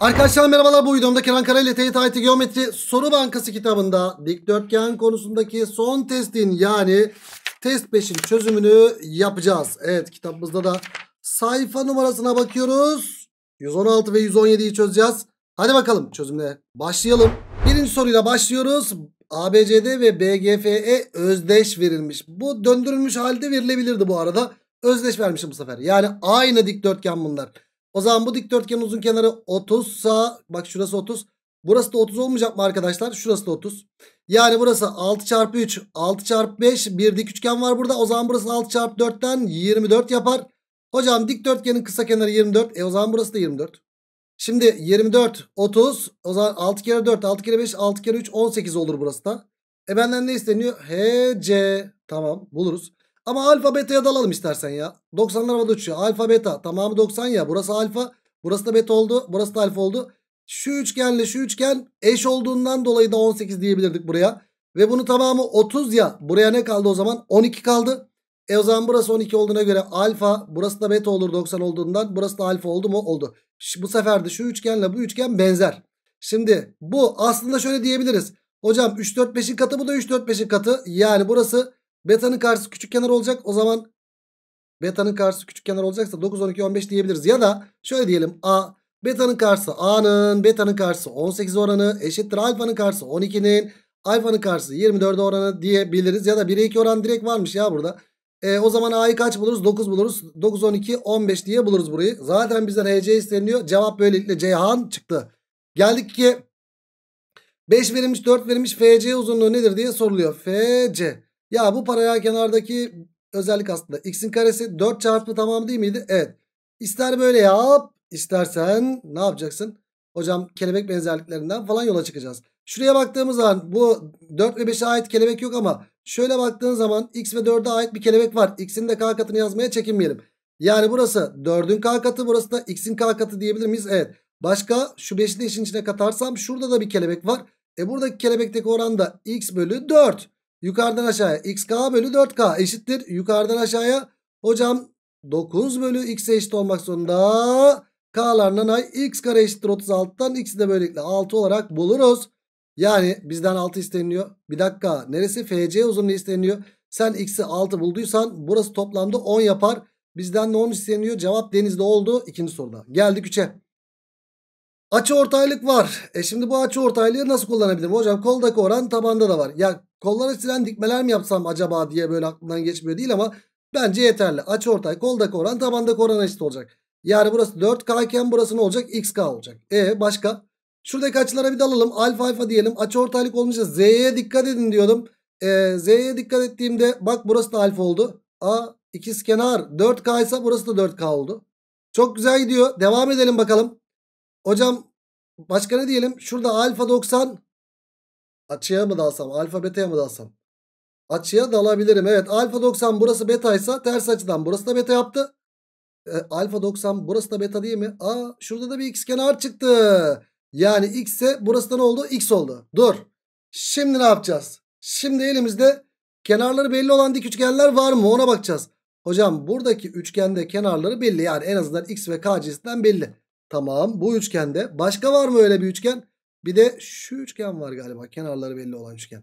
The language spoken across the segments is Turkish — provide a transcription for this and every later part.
Arkadaşlar merhabalar bu videomda Kenan Kara ile Teğet Ayeti Geometri Soru Bankası kitabında dikdörtgen konusundaki son testin yani test 5'in çözümünü yapacağız. Evet kitabımızda da sayfa numarasına bakıyoruz. 116 ve 117'yi çözeceğiz. Hadi bakalım çözümle başlayalım. Birinci soruyla başlıyoruz. ABCD ve BGF'e özdeş verilmiş. Bu döndürülmüş halde verilebilirdi bu arada. Özdeş vermişim bu sefer. Yani aynı dikdörtgen bunlar. O zaman bu dikdörtgenin uzun kenarı 30 sa bak şurası 30. Burası da 30 olmayacak mı arkadaşlar? Şurası da 30. Yani burası 6 çarpı 3 6 çarpı 5 bir dik üçgen var burada. O zaman burası 6 çarpı 4'ten 24 yapar. Hocam dikdörtgenin kısa kenarı 24. E o zaman burası da 24. Şimdi 24 30 o zaman 6 kere 4 6 kere 5 6 kere 3 18 olur burası da. E benden ne isteniyor? HC tamam buluruz. Ama alfa beta'ya dalalım istersen ya. 90'lar havada uçuyor. Alfa beta. Tamamı 90 ya. Burası alfa. Burası da beta oldu. Burası da alfa oldu. Şu üçgenle şu üçgen eş olduğundan dolayı da 18 diyebilirdik buraya. Ve bunu tamamı 30 ya. Buraya ne kaldı o zaman? 12 kaldı. E o zaman burası 12 olduğuna göre alfa. Burası da beta olur 90 olduğundan. Burası da alfa oldu mu? Oldu. Bu sefer de şu üçgenle bu üçgen benzer. Şimdi bu aslında şöyle diyebiliriz. Hocam 3 4 5'in katı bu da 3 4 5'in katı. Yani burası Beta'nın karşısı küçük kenar olacak. O zaman beta'nın karşısı küçük kenar olacaksa 9, 12, 15 diyebiliriz. Ya da şöyle diyelim. A beta'nın karşısı A'nın, beta'nın karşısı 18 oranı eşittir alfa'nın karşısı 12'nin, alfa'nın karşısı 24 oranı diyebiliriz. Ya da 1'e 2 oran direkt varmış ya burada. E, o zaman A'yı kaç buluruz? 9 buluruz. 9, 12, 15 diye buluruz burayı. Zaten bizden HC isteniyor. Cevap böylelikle Ceyhan çıktı. Geldik ki 5 verilmiş 4 verilmiş FC uzunluğu nedir diye soruluyor. FC. Ya bu paraya kenardaki özellik aslında x'in karesi 4 çarpı tamam değil miydi? Evet. İster böyle yap istersen ne yapacaksın? Hocam kelebek benzerliklerinden falan yola çıkacağız. Şuraya baktığımız zaman bu 4 ve 5'e ait kelebek yok ama şöyle baktığın zaman x ve 4'e ait bir kelebek var. X'in de k katını yazmaya çekinmeyelim. Yani burası 4'ün k katı burası da x'in k katı diyebilir miyiz? Evet. Başka şu 5'i de işin içine katarsam şurada da bir kelebek var. E buradaki kelebekteki oran da x bölü 4. Yukarıdan aşağıya xk bölü 4k eşittir. Yukarıdan aşağıya hocam 9 bölü x eşit olmak zorunda. K'larından ay x kare eşittir 36'dan x'i de böylelikle 6 olarak buluruz. Yani bizden 6 isteniliyor. Bir dakika neresi fc uzunluğu isteniliyor. Sen x'i 6 bulduysan burası toplamda 10 yapar. Bizden ne 10 isteniyor. Cevap denizde oldu ikinci soruda. Geldik 3'e. Açı ortaylık var. E şimdi bu açı ortaylığı nasıl kullanabilirim? Hocam koldaki oran tabanda da var. Ya kollara silen dikmeler mi yapsam acaba diye böyle aklımdan geçmiyor değil ama bence yeterli. Açı ortay koldaki oran tabandaki oran eşit olacak. Yani burası 4K iken burası ne olacak? XK olacak. E başka? Şuradaki açılara bir dalalım. Alfa alfa diyelim. Açı ortaylık olunca Z'ye dikkat edin diyordum. E, Z'ye dikkat ettiğimde bak burası da alfa oldu. A ikiz kenar, 4K ise burası da 4K oldu. Çok güzel gidiyor. Devam edelim bakalım. Hocam başka ne diyelim? Şurada alfa 90 açıya mı dalsam? Alfa beta'ya mı dalsam? Açıya dalabilirim. Evet alfa 90 burası beta ise ters açıdan burası da beta yaptı. E, alfa 90 burası da beta değil mi? Aa şurada da bir x kenar çıktı. Yani x ise burası da ne oldu? X oldu. Dur. Şimdi ne yapacağız? Şimdi elimizde kenarları belli olan dik üçgenler var mı? Ona bakacağız. Hocam buradaki üçgende kenarları belli. Yani en azından x ve k cinsinden belli. Tamam bu üçgende. Başka var mı öyle bir üçgen? Bir de şu üçgen var galiba. Kenarları belli olan üçgen.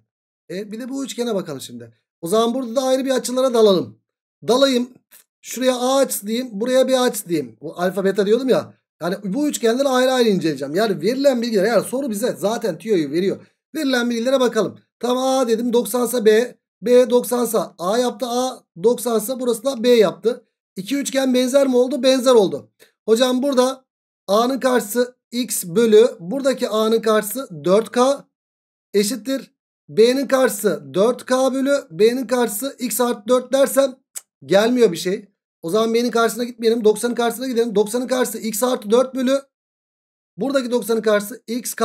E, bir de bu üçgene bakalım şimdi. O zaman burada da ayrı bir açılara dalalım. Dalayım. Şuraya A açısı diyeyim. Buraya bir açısı diyeyim. Bu alfa beta diyordum ya. Yani bu üçgenleri ayrı ayrı inceleyeceğim. Yani verilen bilgiler. Yani soru bize zaten tüyoyu veriyor. Verilen bilgilere bakalım. Tam A dedim 90'sa B. B 90'sa A yaptı. A 90'sa burası da B yaptı. İki üçgen benzer mi oldu? Benzer oldu. Hocam burada A'nın karşısı x bölü buradaki A'nın karşısı 4K eşittir. B'nin karşısı 4K bölü B'nin karşısı x artı 4 dersem gelmiyor bir şey. O zaman B'nin karşısına gitmeyelim. 90'ın karşısına gidelim. 90'ın karşısı x artı 4 bölü Buradaki 90'ın karşısı xk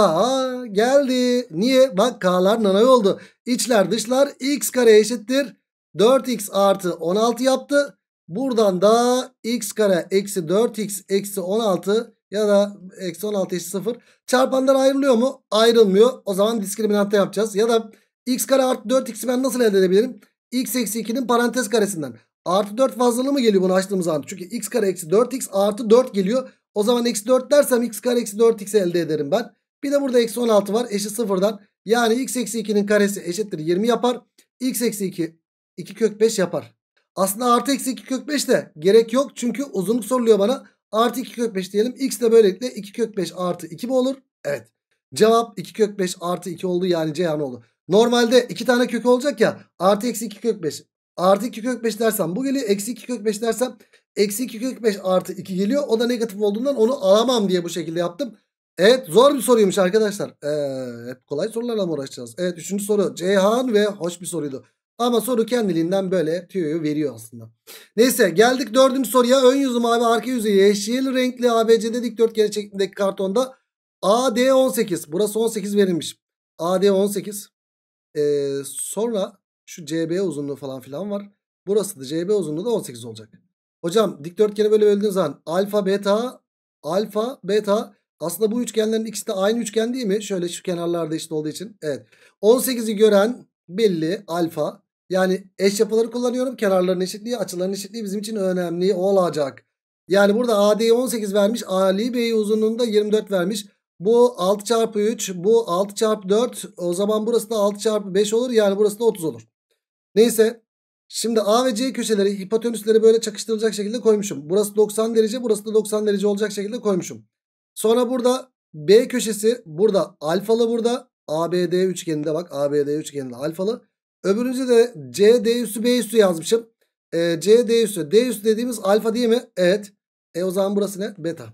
geldi. Niye? Bak k'lar nanay oldu. İçler dışlar x kare eşittir. 4x artı 16 yaptı. Buradan da x kare eksi 4x eksi 16 ya da eksi 16 eşit 0. Çarpanlar ayrılıyor mu? Ayrılmıyor. O zaman diskriminantta yapacağız. Ya da x kare artı 4x'i ben nasıl elde edebilirim? x eksi 2'nin parantez karesinden. Artı 4 fazlalığı mı geliyor bunu açtığımız anda? Çünkü x kare eksi 4x artı 4 geliyor. O zaman eksi 4 dersem x kare eksi 4x elde ederim ben. Bir de burada eksi 16 var eşit 0'dan. Yani x eksi 2'nin karesi eşittir 20 yapar. x eksi 2 2 kök 5 yapar. Aslında artı eksi 2 kök 5 de gerek yok. Çünkü uzunluk soruluyor bana. Artı 2 kök 5 diyelim. X de böylelikle 2 kök 5 artı 2 mi olur? Evet. Cevap 2 kök 5 artı 2 oldu. Yani Ceyhan oldu. Normalde 2 tane kök olacak ya. Artı eksi 2 kök 5. Artı 2 kök 5 dersem bu geliyor. Eksi 2 kök 5 dersem eksi 2 kök 5 artı 2 geliyor. O da negatif olduğundan onu alamam diye bu şekilde yaptım. Evet zor bir soruymuş arkadaşlar. Ee, hep kolay sorularla mı uğraşacağız? Evet 3. soru Ceyhan ve hoş bir soruydu. Ama soru kendiliğinden böyle tüyoyu veriyor aslında. Neyse geldik dördüncü soruya. Ön yüzü mavi arka yüzü yeşil renkli ABC'de dikdörtgen şeklindeki kartonda AD 18. Burası 18 verilmiş. AD 18. Ee, sonra şu CB uzunluğu falan filan var. Burası da CB uzunluğu da 18 olacak. Hocam dikdörtgeni böyle böldüğünüz zaman alfa beta alfa beta aslında bu üçgenlerin ikisi de aynı üçgen değil mi? Şöyle şu kenarlarda işte olduğu için. Evet. 18'i gören belli alfa. Yani eş yapıları kullanıyorum. Kenarların eşitliği, açıların eşitliği bizim için önemli olacak. Yani burada AD'yi 18 vermiş. Ali B'yi uzunluğunda 24 vermiş. Bu 6 çarpı 3. Bu 6 çarpı 4. O zaman burası da 6 çarpı 5 olur. Yani burası da 30 olur. Neyse. Şimdi A ve C köşeleri hipotenüsleri böyle çakıştırılacak şekilde koymuşum. Burası 90 derece. Burası da 90 derece olacak şekilde koymuşum. Sonra burada B köşesi burada alfalı burada. ABD üçgeninde bak. ABD üçgeninde alfalı. Öbürünce de C, D üssü, B üstü yazmışım. E, C, D üssü. D üstü dediğimiz alfa değil mi? Evet. E o zaman burası ne? Beta.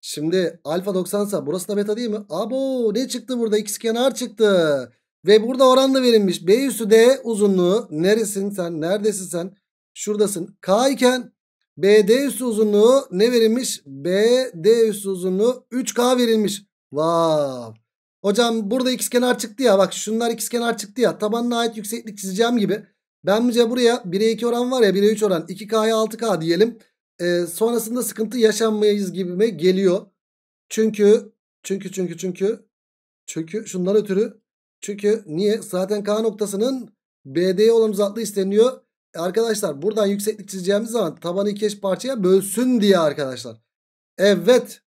Şimdi alfa 90 sa burası da beta değil mi? Abo ne çıktı burada? X kenar çıktı. Ve burada oran da verilmiş. B üstü D uzunluğu neresin sen? Neredesin sen? Şuradasın. K iken BD üstü uzunluğu ne verilmiş? BD üstü uzunluğu 3K verilmiş. Vav. Wow. Hocam burada x kenar çıktı ya bak şunlar x kenar çıktı ya tabanına ait yükseklik çizeceğim gibi. Ben bize buraya 1'e 2 oran var ya 1'e 3 oran 2K'ya 6K diyelim. Ee, sonrasında sıkıntı yaşanmayız gibi mi geliyor. Çünkü çünkü çünkü çünkü çünkü şundan ötürü çünkü niye zaten K noktasının BD'ye olan uzaklığı isteniyor. E arkadaşlar buradan yükseklik çizeceğimiz zaman tabanı iki eş parçaya bölsün diye arkadaşlar. Evet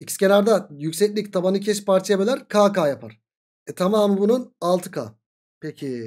X kenarda yükseklik tabanı kes parçaya böler KK yapar. E tamamı bunun 6K. Peki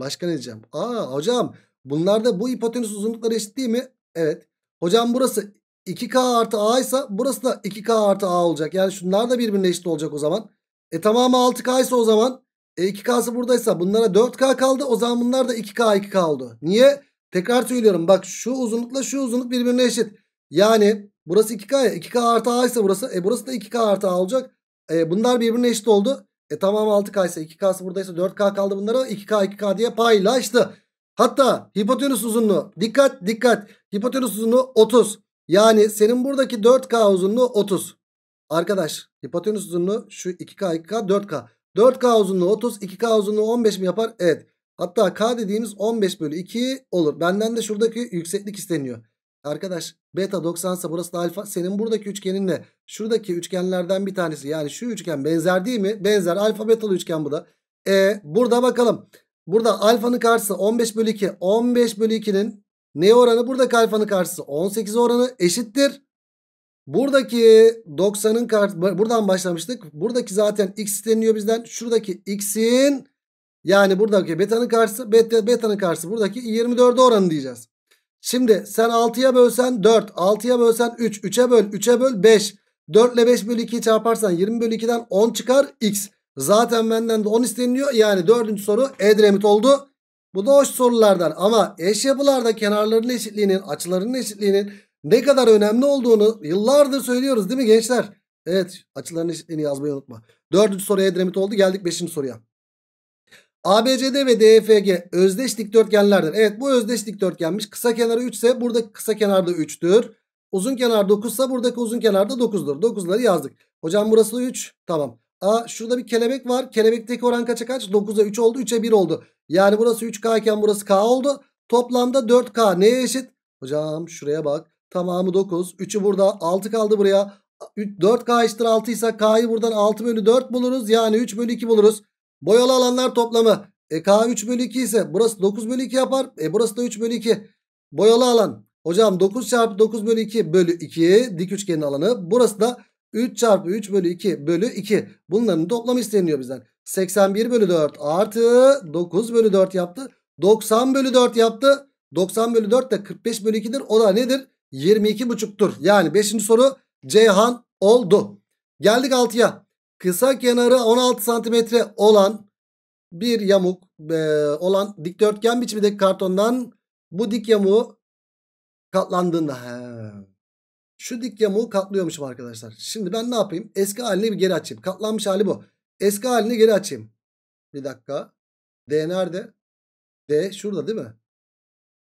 başka ne diyeceğim? Aa hocam bunlarda bu hipotenüs uzunlukları eşit değil mi? Evet. Hocam burası 2K artı A ise burası da 2K artı A olacak. Yani şunlar da birbirine eşit olacak o zaman. E tamamı 6K ise o zaman e 2K'sı buradaysa bunlara 4K kaldı. O zaman bunlar da 2K 2K oldu. Niye? Tekrar söylüyorum bak şu uzunlukla şu uzunluk birbirine eşit. Yani Burası 2K ya. 2K artı A ise burası. E burası da 2K artı A olacak. E bunlar birbirine eşit oldu. E tamam 6K ise 2K'sı buradaysa 4K kaldı bunlara. 2K 2K diye paylaştı. Hatta hipotenüs uzunluğu. Dikkat dikkat. Hipotenüs uzunluğu 30. Yani senin buradaki 4K uzunluğu 30. Arkadaş hipotenüs uzunluğu şu 2K 2K 4K. 4K uzunluğu 30 2K uzunluğu 15 mi yapar? Evet. Hatta K dediğimiz 15 bölü 2 olur. Benden de şuradaki yükseklik isteniyor. Arkadaş beta 90 ise burası da alfa. Senin buradaki üçgeninle şuradaki üçgenlerden bir tanesi yani şu üçgen benzer değil mi? Benzer alfa betalı üçgen bu da. E, burada bakalım. Burada alfanın karşısı 15 bölü 2. 15 bölü 2'nin ne oranı? Buradaki alfanın karşısı 18 oranı eşittir. Buradaki 90'ın karşısı buradan başlamıştık. Buradaki zaten x isteniyor bizden. Şuradaki x'in yani buradaki beta'nın karşısı beta, beta'nın karşısı buradaki 24 oranı diyeceğiz. Şimdi sen 6'ya bölsen 4. 6'ya bölsen 3. 3'e böl. 3'e böl 5. 4 ile 5 bölü 2'yi çarparsan 20 bölü 2'den 10 çıkar. X. Zaten benden de 10 isteniliyor. Yani dördüncü soru Edremit oldu. Bu da hoş sorulardan. Ama eş yapılarda kenarların eşitliğinin, açılarının eşitliğinin ne kadar önemli olduğunu yıllardır söylüyoruz değil mi gençler? Evet açıların eşitliğini yazmayı unutma. Dördüncü soru Edremit oldu. Geldik beşinci soruya. ABCD ve DFG özdeş dikdörtgenlerdir. Evet bu özdeş dikdörtgenmiş. Kısa kenarı 3 ise buradaki kısa kenar da 3'tür. Uzun kenar 9 ise buradaki uzun kenar da 9'dur. 9'ları yazdık. Hocam burası 3. Tamam. Aa, şurada bir kelebek var. Kelebekteki oran kaça kaç? 9'a 3 oldu. 3'e 1 oldu. Yani burası 3K iken burası K oldu. Toplamda 4K neye eşit? Hocam şuraya bak. Tamamı 9. 3'ü burada. 6 kaldı buraya. 4K eşittir 6 ise K'yı buradan 6 bölü 4 buluruz. Yani 3 bölü 2 buluruz. Boyalı alanlar toplamı. E K 3 bölü 2 ise burası 9 bölü 2 yapar. E burası da 3 bölü 2. Boyalı alan. Hocam 9 çarpı 9 bölü 2 bölü 2 dik üçgenin alanı. Burası da 3 çarpı 3 bölü 2 bölü 2. Bunların toplamı isteniyor bizden. 81 bölü 4 artı 9 bölü 4 yaptı. 90 bölü 4 yaptı. 90 bölü 4 de 45 bölü 2'dir. O da nedir? 22 buçuktur. Yani 5. soru Ceyhan oldu. Geldik 6'ya kısa kenarı 16 santimetre olan bir yamuk e, olan dikdörtgen biçimindeki kartondan bu dik yamuğu katlandığında he, şu dik yamuğu katlıyormuşum arkadaşlar. Şimdi ben ne yapayım? Eski halini bir geri açayım. Katlanmış hali bu. Eski halini geri açayım. Bir dakika. D nerede? D şurada değil mi?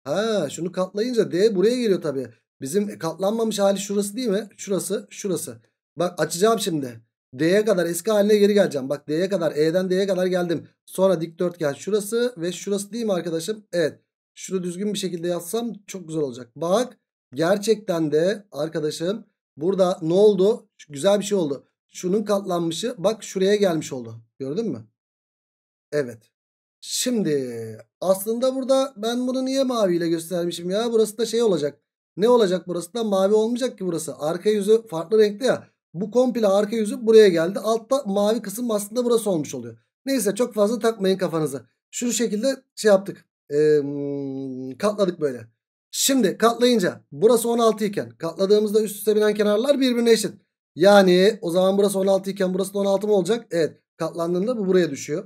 Ha şunu katlayınca D buraya geliyor tabii. Bizim e, katlanmamış hali şurası değil mi? Şurası, şurası. Bak açacağım şimdi. D'ye kadar eski haline geri geleceğim. Bak D'ye kadar E'den D'ye kadar geldim. Sonra dikdörtgen şurası ve şurası değil mi arkadaşım? Evet. Şunu düzgün bir şekilde yazsam çok güzel olacak. Bak gerçekten de arkadaşım burada ne oldu? Güzel bir şey oldu. Şunun katlanmışı bak şuraya gelmiş oldu. Gördün mü? Evet. Şimdi aslında burada ben bunu niye maviyle göstermişim ya? Burası da şey olacak. Ne olacak burası da? Mavi olmayacak ki burası. Arka yüzü farklı renkte ya. Bu komple arka yüzü buraya geldi. Altta mavi kısım aslında burası olmuş oluyor. Neyse çok fazla takmayın kafanıza. Şu şekilde şey yaptık. Ee, katladık böyle. Şimdi katlayınca burası 16 iken katladığımızda üst üste binen kenarlar birbirine eşit. Yani o zaman burası 16 iken burası da 16 mı olacak? Evet katlandığında bu buraya düşüyor.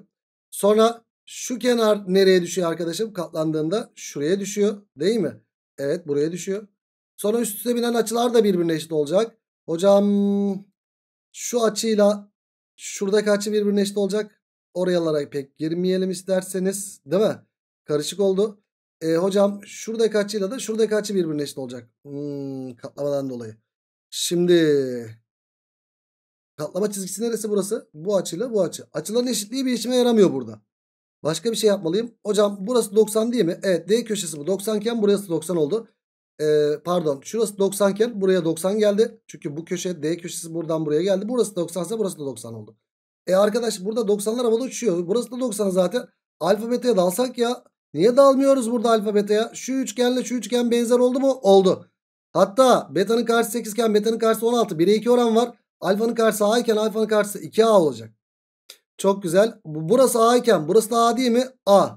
Sonra şu kenar nereye düşüyor arkadaşım? Katlandığında şuraya düşüyor değil mi? Evet buraya düşüyor. Sonra üst üste binen açılar da birbirine eşit olacak. Hocam şu açıyla şuradaki açı birbirine eşit olacak. Oralara pek girmeyelim isterseniz. Değil mi? Karışık oldu. E, hocam şuradaki açıyla da şuradaki açı birbirine eşit olacak. Hmm, katlamadan dolayı. Şimdi katlama çizgisi neresi burası? Bu açıyla bu açı. Açıların eşitliği bir işime yaramıyor burada. Başka bir şey yapmalıyım. Hocam burası 90 değil mi? Evet D köşesi bu 90 iken burası 90 oldu e, pardon şurası 90 iken buraya 90 geldi. Çünkü bu köşe D köşesi buradan buraya geldi. Burası 90 ise burası da 90 oldu. E arkadaş burada 90'lar havada uçuyor. Burası da 90 zaten. Alfabeteye dalsak ya. Niye dalmıyoruz burada alfabeteye? Şu üçgenle şu üçgen benzer oldu mu? Oldu. Hatta betanın karşısı 8 iken betanın karşısı 16. 1'e 2 oran var. Alfanın karşısı A iken alfanın karşısı 2A olacak. Çok güzel. Burası A iken burası da A değil mi? A.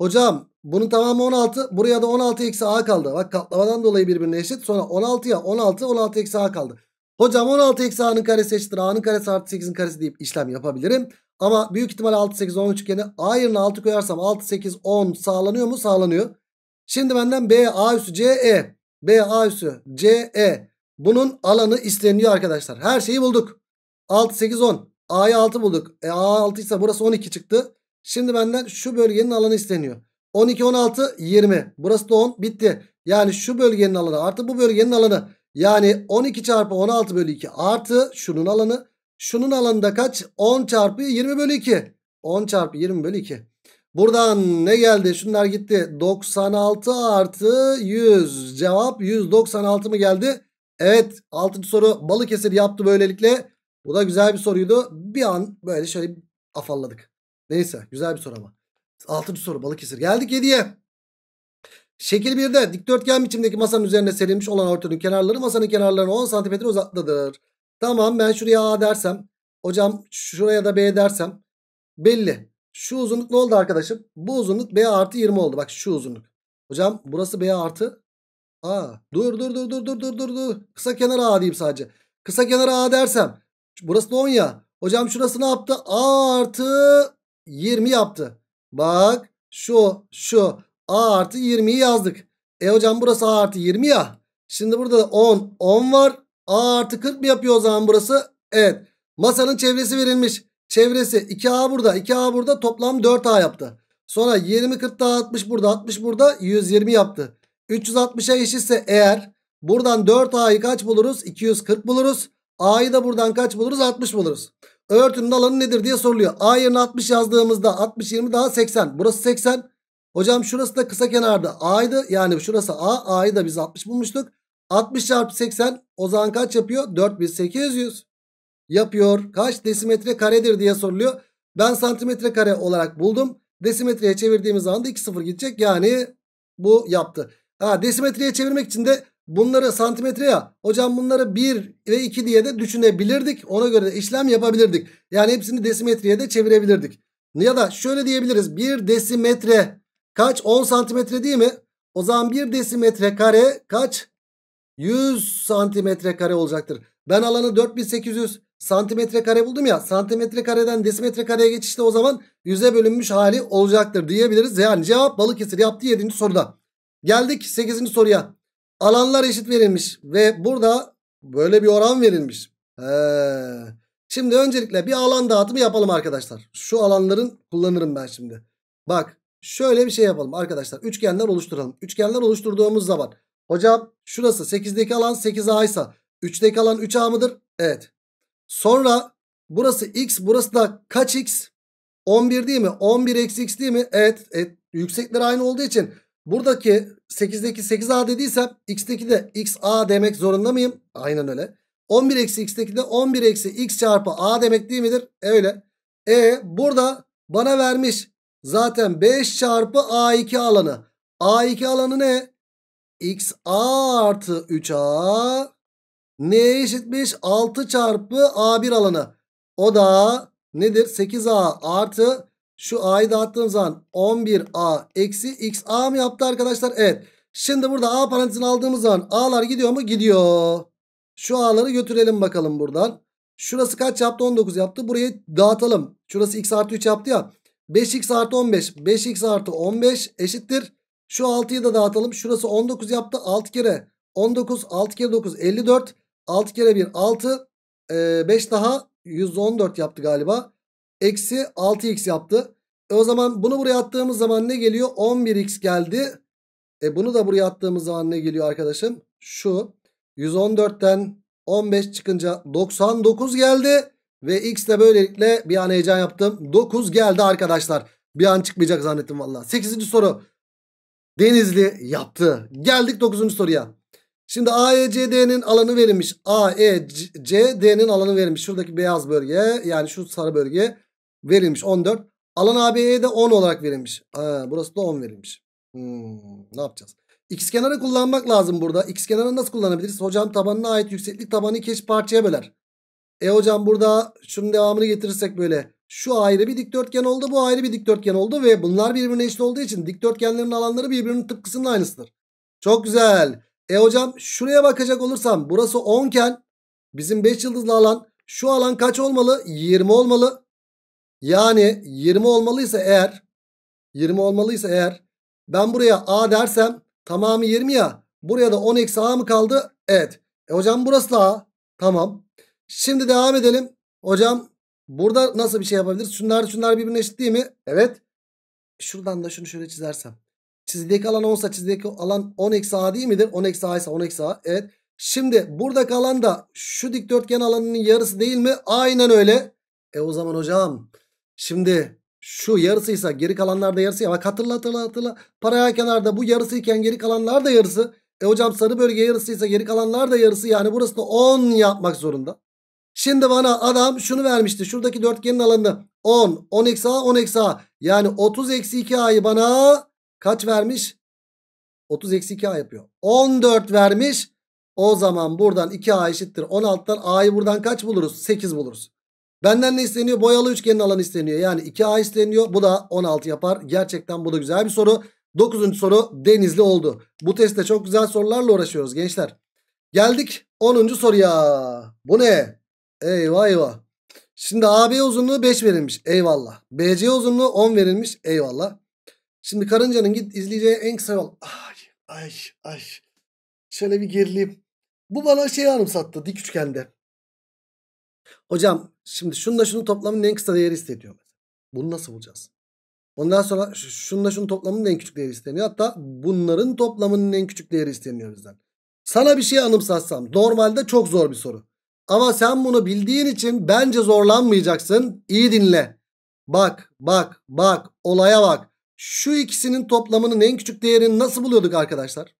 Hocam bunun tamamı 16. Buraya da 16 eksi a kaldı. Bak katlamadan dolayı birbirine eşit. Sonra 16'ya 16 16 eksi a kaldı. Hocam 16 eksi a'nın karesi eşittir. A'nın karesi artı 8'in karesi deyip işlem yapabilirim. Ama büyük ihtimal 6 8 10 üçgeni a yerine 6 koyarsam 6 8 10 sağlanıyor mu? Sağlanıyor. Şimdi benden B A üssü C E. B A üssü C E. Bunun alanı isteniyor arkadaşlar. Her şeyi bulduk. 6 8 10. A'yı 6 bulduk. E A 6 ise burası 12 çıktı. Şimdi benden şu bölgenin alanı isteniyor. 12, 16, 20. Burası da 10. Bitti. Yani şu bölgenin alanı artı bu bölgenin alanı. Yani 12 çarpı 16 bölü 2 artı şunun alanı. Şunun alanı da kaç? 10 çarpı 20 bölü 2. 10 çarpı 20 bölü 2. Buradan ne geldi? Şunlar gitti. 96 artı 100. Cevap 196 mı geldi? Evet. 6. soru balık Balıkesir yaptı böylelikle. Bu da güzel bir soruydu. Bir an böyle şöyle afalladık. Neyse güzel bir soru ama. Altıncı soru Balıkesir. Geldik yediye. Şekil 1'de dikdörtgen biçimdeki masanın üzerine serilmiş olan örtünün kenarları masanın kenarlarına 10 cm uzaklıdır. Tamam ben şuraya A dersem. Hocam şuraya da B dersem. Belli. Şu uzunluk ne oldu arkadaşım? Bu uzunluk B artı 20 oldu. Bak şu uzunluk. Hocam burası B artı. A. Dur dur dur dur dur dur dur dur. Kısa kenara A diyeyim sadece. Kısa kenara A dersem. Burası da 10 ya. Hocam şurası ne yaptı? A artı 20 yaptı. Bak şu şu A artı 20'yi yazdık. E hocam burası A artı 20 ya. Şimdi burada da 10 10 var. A artı 40 mı yapıyor o zaman burası? Evet. Masanın çevresi verilmiş. Çevresi 2A burada 2A burada toplam 4A yaptı. Sonra 20 40 daha 60 burada 60 burada 120 yaptı. 360'a eşitse eğer buradan 4A'yı kaç buluruz? 240 buluruz. A'yı da buradan kaç buluruz? 60 buluruz. Örtünün alanı nedir diye soruluyor. A yerine 60 yazdığımızda 60 20 daha 80. Burası 80. Hocam şurası da kısa kenarda A'ydı. Yani şurası A. A'yı da biz 60 bulmuştuk. 60 çarpı 80 o zaman kaç yapıyor? 4800 yapıyor. Kaç desimetre karedir diye soruluyor. Ben santimetre kare olarak buldum. Desimetreye çevirdiğimiz anda 2 sıfır gidecek. Yani bu yaptı. Ha, desimetreye çevirmek için de bunları santimetre ya. Hocam bunları 1 ve 2 diye de düşünebilirdik. Ona göre de işlem yapabilirdik. Yani hepsini desimetreye de çevirebilirdik. Ya da şöyle diyebiliriz. 1 desimetre kaç? 10 santimetre değil mi? O zaman 1 desimetre kare kaç? 100 santimetre kare olacaktır. Ben alanı 4800 santimetre kare buldum ya. Santimetre kareden desimetre kareye geçişte o zaman 100'e bölünmüş hali olacaktır diyebiliriz. Yani cevap Balıkesir yaptı 7. soruda. Geldik 8. soruya. Alanlar eşit verilmiş ve burada böyle bir oran verilmiş. He. Şimdi öncelikle bir alan dağıtımı yapalım arkadaşlar. Şu alanların kullanırım ben şimdi. Bak şöyle bir şey yapalım arkadaşlar. Üçgenler oluşturalım. Üçgenler oluşturduğumuz zaman. Hocam şurası 8'deki alan 8A ise 3'deki alan 3A mıdır? Evet. Sonra burası x burası da kaç x? 11 değil mi? 11 eksi x değil mi? Evet. evet. Yüksekler aynı olduğu için Buradaki 8'deki 8a dediysem x'teki de xa demek zorunda mıyım? Aynen öyle. 11 eksi x'teki de 11 eksi x çarpı a demek değil midir? Öyle. E burada bana vermiş zaten 5 çarpı a2 alanı. a2 alanı ne? Xa artı 3a neye eşitmiş? 6 çarpı a1 alanı. O da nedir? 8a artı şu a'yı dağıttığım zaman 11a eksi x a mı yaptı arkadaşlar? Evet. Şimdi burada a parantezini aldığımız zaman a'lar gidiyor mu? Gidiyor. Şu a'ları götürelim bakalım buradan. Şurası kaç yaptı? 19 yaptı. Burayı dağıtalım. Şurası x artı 3 yaptı ya. 5x artı 15. 5x artı 15 eşittir. Şu 6'yı da dağıtalım. Şurası 19 yaptı. 6 kere 19. 6 kere 9 54. 6 kere 1 6. Ee, 5 daha 114 yaptı galiba eksi 6x yaptı. E o zaman bunu buraya attığımız zaman ne geliyor? 11x geldi. E bunu da buraya attığımız zaman ne geliyor arkadaşım? Şu 114'ten 15 çıkınca 99 geldi. Ve x de böylelikle bir an heyecan yaptım. 9 geldi arkadaşlar. Bir an çıkmayacak zannettim valla. 8. soru. Denizli yaptı. Geldik 9. soruya. Şimdi AECD'nin alanı verilmiş. AECD'nin alanı verilmiş. Şuradaki beyaz bölge yani şu sarı bölge verilmiş 14. Alan AB'ye de 10 olarak verilmiş. Aa, burası da 10 verilmiş. Hmm, ne yapacağız? X kenarı kullanmak lazım burada. X kenarı nasıl kullanabiliriz? Hocam tabanına ait yükseklik tabanı keş parçaya böler. E hocam burada şunun devamını getirirsek böyle. Şu ayrı bir dikdörtgen oldu. Bu ayrı bir dikdörtgen oldu. Ve bunlar birbirine eşit olduğu için dikdörtgenlerin alanları birbirinin tıpkısının aynısıdır. Çok güzel. E hocam şuraya bakacak olursam burası 10 iken bizim 5 yıldızlı alan şu alan kaç olmalı? 20 olmalı. Yani 20 olmalıysa eğer 20 olmalıysa eğer ben buraya A dersem tamamı 20 ya. Buraya da 10 eksi A mı kaldı? Evet. E hocam burası da A. Tamam. Şimdi devam edelim. Hocam burada nasıl bir şey yapabiliriz? Şunlar şunlar birbirine eşit değil mi? Evet. Şuradan da şunu şöyle çizersem. Çizgideki alan 10 ise çizgideki alan 10 eksi A değil midir? 10 eksi A ise 10 eksi A. Evet. Şimdi burada kalan da şu dikdörtgen alanının yarısı değil mi? Aynen öyle. E o zaman hocam Şimdi şu yarısıysa geri kalanlar da yarısı. Ya. Bak hatırla hatırla hatırla. Paralel kenarda bu yarısıyken geri kalanlar da yarısı. E hocam sarı bölge yarısıysa geri kalanlar da yarısı. Yani burası da 10 yapmak zorunda. Şimdi bana adam şunu vermişti. Şuradaki dörtgenin alanı 10, 10 eksi a, 10 eksi a. Yani 30 eksi 2 a'yı bana kaç vermiş? 30 eksi 2 a yapıyor. 14 vermiş. O zaman buradan 2a eşittir 16'dan a'yı buradan kaç buluruz? 8 buluruz. Benden ne isteniyor? Boyalı üçgenin alanı isteniyor. Yani 2A isteniyor. Bu da 16 yapar. Gerçekten bu da güzel bir soru. 9. soru Denizli oldu. Bu testte çok güzel sorularla uğraşıyoruz gençler. Geldik 10. soruya. Bu ne? Eyvah eyvah. Şimdi AB uzunluğu 5 verilmiş. Eyvallah. BC uzunluğu 10 verilmiş. Eyvallah. Şimdi karıncanın git izleyeceği en kısa yol. Ay ay ay. Şöyle bir gerileyim. Bu bana şey anımsattı dik üçgende. Hocam şimdi şunla şunun toplamının en kısa değeri isteniyor. Bunu nasıl bulacağız? Ondan sonra şunla şunun toplamının en küçük değeri isteniyor. Hatta bunların toplamının en küçük değeri isteniyor bizden. Sana bir şey anımsatsam normalde çok zor bir soru. Ama sen bunu bildiğin için bence zorlanmayacaksın. İyi dinle. Bak bak bak olaya bak. Şu ikisinin toplamının en küçük değerini nasıl buluyorduk arkadaşlar?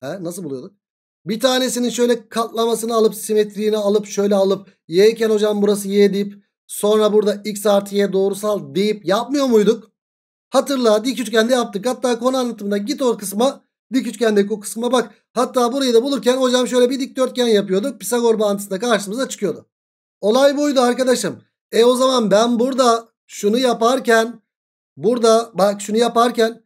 He, nasıl buluyorduk? Bir tanesinin şöyle katlamasını alıp simetriğini alıp şöyle alıp y iken hocam burası y deyip sonra burada x artı y doğrusal deyip yapmıyor muyduk? Hatırla dik üçgende yaptık. Hatta konu anlatımında git o kısma dik üçgendeki o kısma bak. Hatta burayı da bulurken hocam şöyle bir dikdörtgen yapıyorduk. Pisagor bağıntısında karşımıza çıkıyordu. Olay buydu arkadaşım. E o zaman ben burada şunu yaparken burada bak şunu yaparken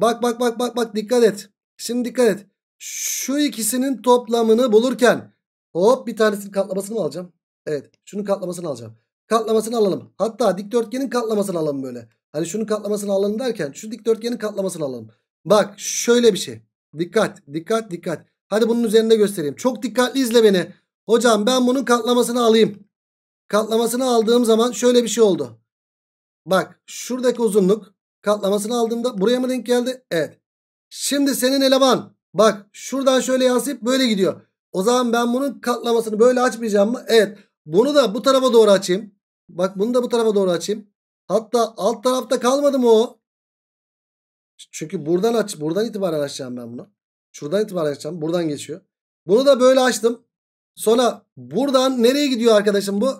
bak bak bak bak bak dikkat et. Şimdi dikkat et. Şu ikisinin toplamını bulurken hop bir tanesinin katlamasını alacağım. Evet şunun katlamasını alacağım. Katlamasını alalım. Hatta dikdörtgenin katlamasını alalım böyle. Hani şunun katlamasını alalım derken şu dikdörtgenin katlamasını alalım. Bak şöyle bir şey. Dikkat dikkat dikkat. Hadi bunun üzerinde göstereyim. Çok dikkatli izle beni. Hocam ben bunun katlamasını alayım. Katlamasını aldığım zaman şöyle bir şey oldu. Bak şuradaki uzunluk katlamasını aldığımda buraya mı denk geldi? Evet. Şimdi senin eleman Bak şuradan şöyle yansıyıp böyle gidiyor. O zaman ben bunun katlamasını böyle açmayacağım mı? Evet. Bunu da bu tarafa doğru açayım. Bak bunu da bu tarafa doğru açayım. Hatta alt tarafta kalmadı mı o? Çünkü buradan aç, buradan itibaren açacağım ben bunu. Şuradan itibaren açacağım. Buradan geçiyor. Bunu da böyle açtım. Sonra buradan nereye gidiyor arkadaşım bu?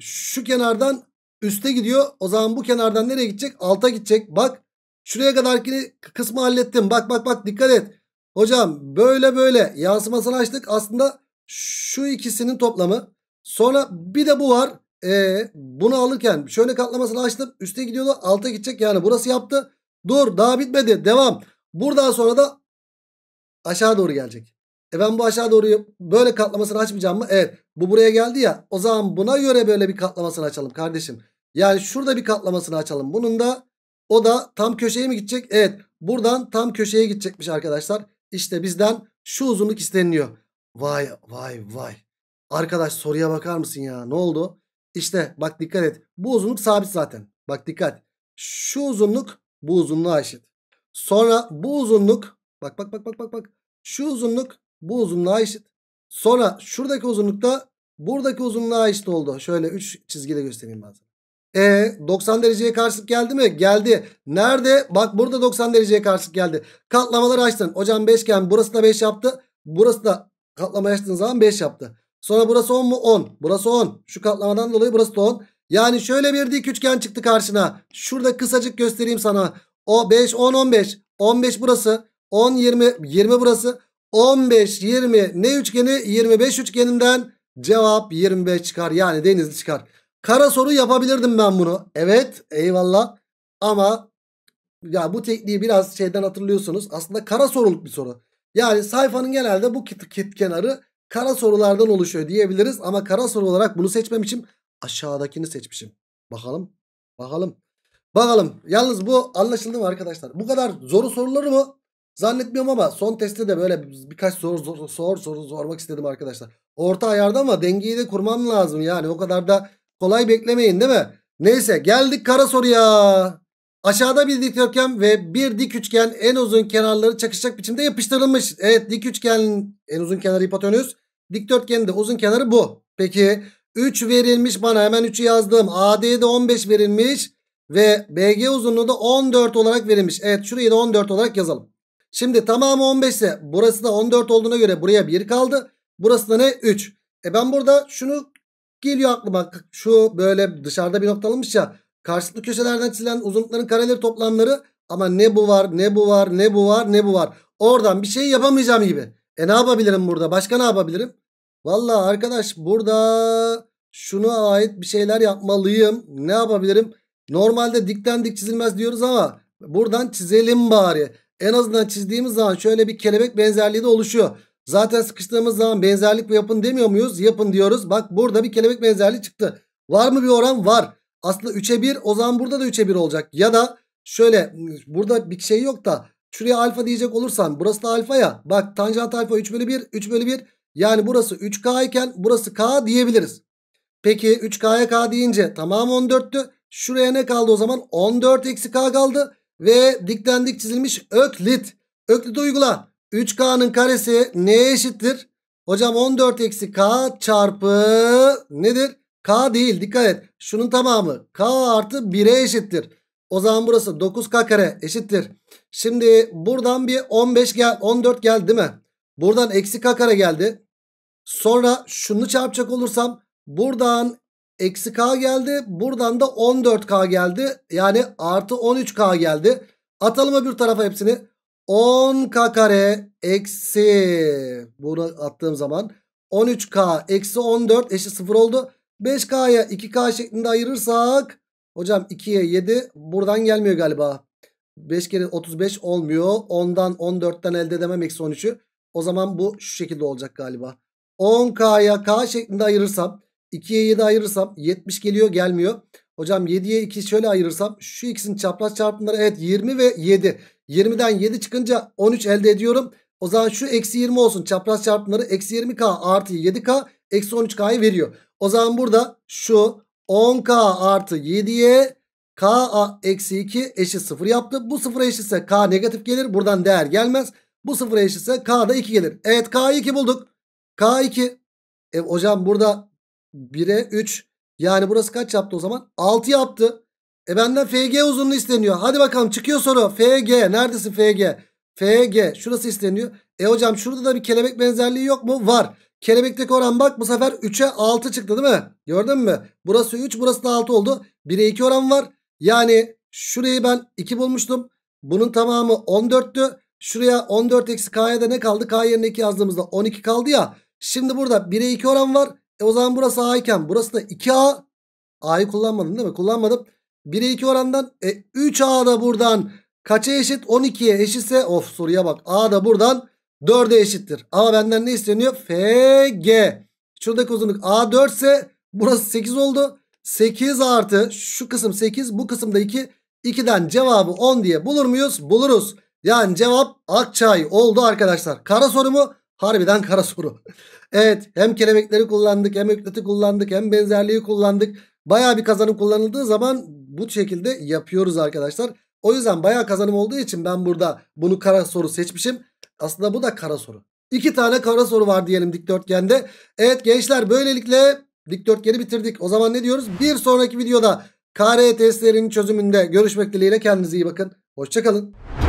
Şu kenardan üste gidiyor. O zaman bu kenardan nereye gidecek? Alta gidecek. Bak şuraya kadarki kısmı hallettim. Bak bak bak dikkat et. Hocam böyle böyle yansımasını açtık. Aslında şu ikisinin toplamı. Sonra bir de bu var. E, bunu alırken şöyle katlamasını açtım. Üste gidiyordu alta gidecek yani burası yaptı. Dur daha bitmedi devam. Buradan sonra da aşağı doğru gelecek. E ben bu aşağı doğru böyle katlamasını açmayacağım mı? Evet bu buraya geldi ya. O zaman buna göre böyle bir katlamasını açalım kardeşim. Yani şurada bir katlamasını açalım. Bunun da o da tam köşeye mi gidecek? Evet buradan tam köşeye gidecekmiş arkadaşlar. İşte bizden şu uzunluk isteniliyor. Vay vay vay. Arkadaş soruya bakar mısın ya? Ne oldu? İşte bak dikkat et. Bu uzunluk sabit zaten. Bak dikkat. Şu uzunluk bu uzunluğa eşit. Sonra bu uzunluk bak bak bak bak bak bak. Şu uzunluk bu uzunluğa eşit. Sonra şuradaki uzunlukta buradaki uzunluğa eşit oldu. Şöyle 3 çizgiyle göstereyim bazen. E 90 dereceye karşılık geldi mi? Geldi. Nerede? Bak burada 90 dereceye karşılık geldi. Katlamaları açtın. Hocam beşgen burası da 5 yaptı. Burası da katlama açtığın zaman 5 yaptı. Sonra burası 10 mu? 10. Burası 10. Şu katlamadan dolayı burası da 10. Yani şöyle bir dik üçgen çıktı karşına. Şurada kısacık göstereyim sana. O 5, 10, 15. 15 burası. 10, 20. 20 burası. 15, 20. Ne üçgeni? 25 üçgeninden cevap 25 çıkar. Yani deniz çıkar. Kara soru yapabilirdim ben bunu. Evet eyvallah. Ama ya bu tekniği biraz şeyden hatırlıyorsunuz. Aslında kara soruluk bir soru. Yani sayfanın genelde bu kit, kit kenarı kara sorulardan oluşuyor diyebiliriz. Ama kara soru olarak bunu seçmemişim. Aşağıdakini seçmişim. Bakalım. Bakalım. Bakalım. Yalnız bu anlaşıldı mı arkadaşlar? Bu kadar zoru soruları mı? Zannetmiyorum ama son testte de böyle birkaç soru soru soru sormak istedim arkadaşlar. Orta ayarda ama dengeyi de kurmam lazım. Yani o kadar da Kolay beklemeyin değil mi? Neyse geldik kara soruya. Aşağıda bir dikdörtgen ve bir dik üçgen en uzun kenarları çakışacak biçimde yapıştırılmış. Evet dik üçgen en uzun kenarı hipotenüs. Dikdörtgenin de uzun kenarı bu. Peki 3 verilmiş bana hemen 3'ü yazdım. de 15 verilmiş ve BG uzunluğu da 14 olarak verilmiş. Evet şurayı da 14 olarak yazalım. Şimdi tamamı 15 ise burası da 14 olduğuna göre buraya 1 kaldı. Burası da ne? 3. E ben burada şunu Geliyor aklıma şu böyle dışarıda bir noktalanmış ya. Karşılıklı köşelerden çizilen uzunlukların kareleri toplamları. Ama ne bu var ne bu var ne bu var ne bu var. Oradan bir şey yapamayacağım gibi. E ne yapabilirim burada? Başka ne yapabilirim? Valla arkadaş burada şunu ait bir şeyler yapmalıyım. Ne yapabilirim? Normalde dikten dik çizilmez diyoruz ama buradan çizelim bari. En azından çizdiğimiz zaman şöyle bir kelebek benzerliği de oluşuyor. Zaten sıkıştığımız zaman benzerlik ve yapın demiyor muyuz? Yapın diyoruz. Bak burada bir kelebek benzerliği çıktı. Var mı bir oran? Var. Aslında 3'e 1 o zaman burada da 3'e 1 olacak. Ya da şöyle burada bir şey yok da şuraya alfa diyecek olursan burası da alfa ya. Bak tanjant alfa 3 bölü 1 3 bölü 1 yani burası 3k iken burası k diyebiliriz. Peki 3k'ya k deyince tamam 14'tü. Şuraya ne kaldı o zaman? 14 eksi k kaldı ve dikten çizilmiş öklit. Öklit uygula. 3K'nın karesi neye eşittir? Hocam 14 eksi K çarpı nedir? K değil dikkat et. Şunun tamamı K artı 1'e eşittir. O zaman burası 9K kare eşittir. Şimdi buradan bir 15 gel 14 geldi değil mi? Buradan eksi K kare geldi. Sonra şunu çarpacak olursam buradan eksi K geldi. Buradan da 14K geldi. Yani artı 13K geldi. Atalım bir tarafa hepsini. 10k kare eksi bunu attığım zaman 13k eksi 14 eşit 0 oldu. 5k'ya 2k şeklinde ayırırsak hocam 2'ye 7 buradan gelmiyor galiba. 5 kere 35 olmuyor. 10'dan 14'ten elde edemem eksi 13'ü. O zaman bu şu şekilde olacak galiba. 10k'ya k şeklinde ayırırsam 2'ye 7 ayırırsam 70 geliyor gelmiyor. Hocam 7'ye 2 şöyle ayırırsam şu ikisinin çapraz çarpımları evet 20 ve 7. 20'den 7 çıkınca 13 elde ediyorum. O zaman şu eksi 20 olsun. Çapraz çarpımları eksi 20k artı 7k eksi 13k'yı veriyor. O zaman burada şu 10k artı 7'ye k eksi 2 eşit 0 yaptı. Bu 0 eşitse k negatif gelir. Buradan değer gelmez. Bu 0 eşitse k da 2 gelir. Evet k 2 bulduk. k 2. E, hocam burada 1'e 3. Yani burası kaç yaptı o zaman? 6 yaptı. E benden FG uzunluğu isteniyor. Hadi bakalım çıkıyor soru. FG neredesin FG? FG şurası isteniyor. E hocam şurada da bir kelebek benzerliği yok mu? Var. Kelebekteki oran bak bu sefer 3'e 6 çıktı değil mi? Gördün mü? Burası 3 burası da 6 oldu. 1'e 2 oran var. Yani şurayı ben 2 bulmuştum. Bunun tamamı 14'tü. Şuraya 14 eksi k'ya da ne kaldı? K yerine 2 yazdığımızda 12 kaldı ya. Şimdi burada 1'e 2 oran var. E o zaman burası a iken burası da 2a. A'yı kullanmadım değil mi? Kullanmadım. 1'e 2 orandan. E, 3A da buradan kaça eşit? 12'ye eşitse of soruya bak. A da buradan 4'e eşittir. Ama benden ne isteniyor? FG. Şuradaki uzunluk A4 ise burası 8 oldu. 8 artı şu kısım 8 bu kısımda 2. 2'den cevabı 10 diye bulur muyuz? Buluruz. Yani cevap Akçay oldu arkadaşlar. Kara soru mu? Harbiden kara soru. evet hem kelebekleri kullandık hem ökleti kullandık hem benzerliği kullandık. Baya bir kazanım kullanıldığı zaman bu şekilde yapıyoruz arkadaşlar. O yüzden bayağı kazanım olduğu için ben burada bunu kara soru seçmişim. Aslında bu da kara soru. İki tane kara soru var diyelim dikdörtgende. Evet gençler böylelikle dikdörtgeni bitirdik. O zaman ne diyoruz? Bir sonraki videoda kare testlerinin çözümünde görüşmek dileğiyle kendinize iyi bakın. Hoşçakalın.